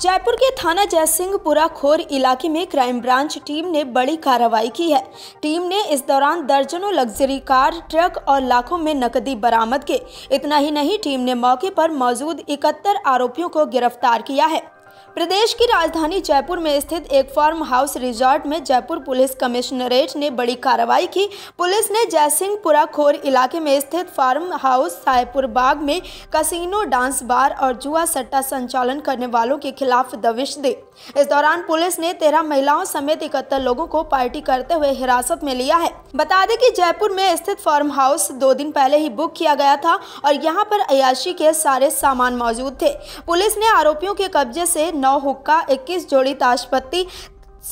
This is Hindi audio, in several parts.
जयपुर के थाना जयसिंहपुरा खोर इलाके में क्राइम ब्रांच टीम ने बड़ी कार्रवाई की है टीम ने इस दौरान दर्जनों लग्जरी कार ट्रक और लाखों में नकदी बरामद के इतना ही नहीं टीम ने मौके पर मौजूद इकहत्तर आरोपियों को गिरफ्तार किया है प्रदेश की राजधानी जयपुर में स्थित एक फार्म हाउस रिजॉर्ट में जयपुर पुलिस कमिश्नरेट ने बड़ी कार्रवाई की पुलिस ने जयसिंहपुरा खोर इलाके में स्थित फार्म हाउस सायपुर बाग में कसिनो डांस बार और जुआ सट्टा संचालन करने वालों के खिलाफ दबिश दी इस दौरान पुलिस ने तेरह महिलाओं समेत इकहत्तर लोगों को पार्टी करते हुए हिरासत में लिया है बता दें कि जयपुर में स्थित फार्म हाउस दो दिन पहले ही बुक किया गया था और यहाँ पर अयाशी के सारे सामान मौजूद थे पुलिस ने आरोपियों के कब्जे से नौ हुक्का इक्कीस जोड़ी ताशपत्ती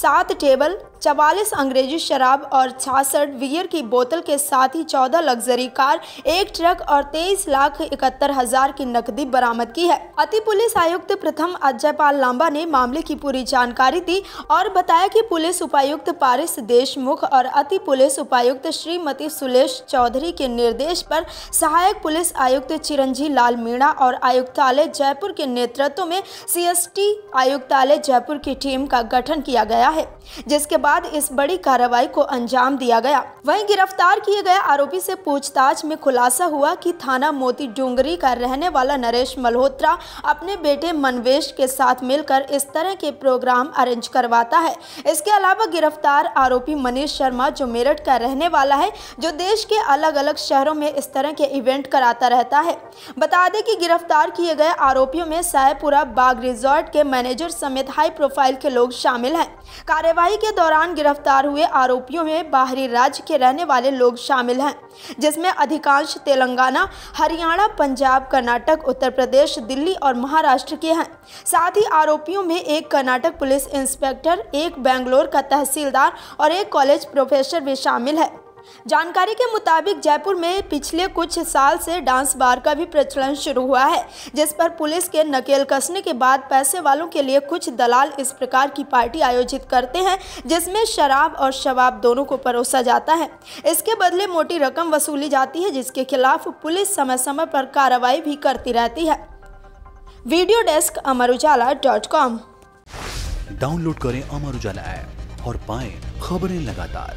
सात टेबल चवालीस अंग्रेजी शराब और छियासठ बियर की बोतल के साथ ही चौदह लग्जरी कार एक ट्रक और तेईस लाख इकहत्तर हजार की नकदी बरामद की है अति पुलिस आयुक्त प्रथम अजयपाल लांबा ने मामले की पूरी जानकारी दी और बताया कि पुलिस उपायुक्त पारिस देशमुख और अति पुलिस उपायुक्त श्रीमती सुलेश चौधरी के निर्देश पर सहायक पुलिस आयुक्त चिरंजी लाल मीणा और आयुक्तालय जयपुर के नेतृत्व में सीएसटी आयुक्तालय जयपुर की टीम का गठन किया गया है जिसके बाद बाद इस बड़ी कार्रवाई को अंजाम दिया गया वहीं गिरफ्तार किए गए आरोपी से पूछताछ में खुलासा हुआ कि थाना मोती डूंगरी का रहने वाला नरेश मल्होत्रा अपने बेटे मनवेश के साथ मिलकर इस तरह के प्रोग्राम अरेंज करवाता है इसके अलावा गिरफ्तार आरोपी मनीष शर्मा जो मेरठ का रहने वाला है जो देश के अलग अलग शहरों में इस तरह के इवेंट कराता रहता है बता दें कि गिरफ्तार किए गए आरोपियों में सायपुरा बाग रिजॉर्ट के मैनेजर समेत हाई प्रोफाइल के लोग शामिल हैं कार्यवाही के दौरान दौरान गिरफ्तार हुए आरोपियों में बाहरी राज्य के रहने वाले लोग शामिल हैं जिसमें अधिकांश तेलंगाना हरियाणा पंजाब कर्नाटक उत्तर प्रदेश दिल्ली और महाराष्ट्र के हैं साथ ही आरोपियों में एक कर्नाटक पुलिस इंस्पेक्टर एक बेंगलोर का तहसीलदार और एक कॉलेज प्रोफेसर भी शामिल है जानकारी के मुताबिक जयपुर में पिछले कुछ साल से डांस बार का भी प्रचलन शुरू हुआ है जिस पर पुलिस के नकेल कसने के बाद पैसे वालों के लिए कुछ दलाल इस प्रकार की पार्टी आयोजित करते हैं जिसमें शराब और शवाब दोनों को परोसा जाता है इसके बदले मोटी रकम वसूली जाती है जिसके खिलाफ पुलिस समय समय पर कार्रवाई भी करती रहती है video desk Amar Ujala dot com download करें अमर उजाला ऐप और पाएं खबरें लगातार